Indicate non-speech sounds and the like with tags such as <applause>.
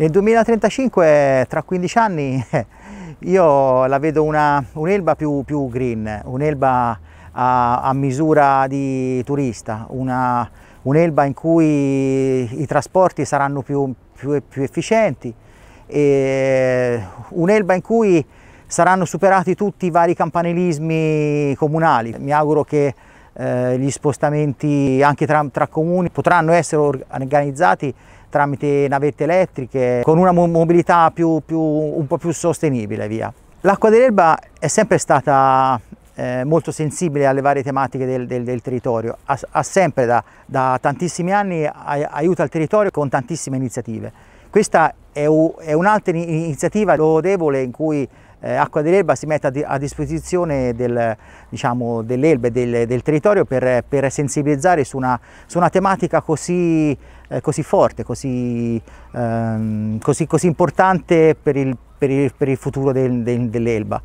Nel 2035, tra 15 anni, <laughs> io la vedo un'elba un più, più, green, un'elba a, a, misura di turista, un'elba un in cui i trasporti saranno più, più, più efficienti, un'elba in cui saranno superati tutti i vari campanilismi comunali. Mi auguro che eh, gli spostamenti anche tra, tra comuni potranno essere organizzati tramite navette elettriche con una mobilità più, più, un po' più sostenibile. Via. L'acqua dell'erba è sempre stata eh, molto sensibile alle varie tematiche del, del, del territorio, ha, ha sempre da, da, tantissimi anni ai, aiuta il territorio con tantissime iniziative. Questa è un'altra iniziativa lodevole in cui eh, Acqua dell'Elba si mette a disposizione del, diciamo, dell'Elba e del, del territorio per, per, sensibilizzare su una, su una tematica così, eh, così forte, così, ehm, così, così, importante per il, per il, per il futuro del, dell'Elba.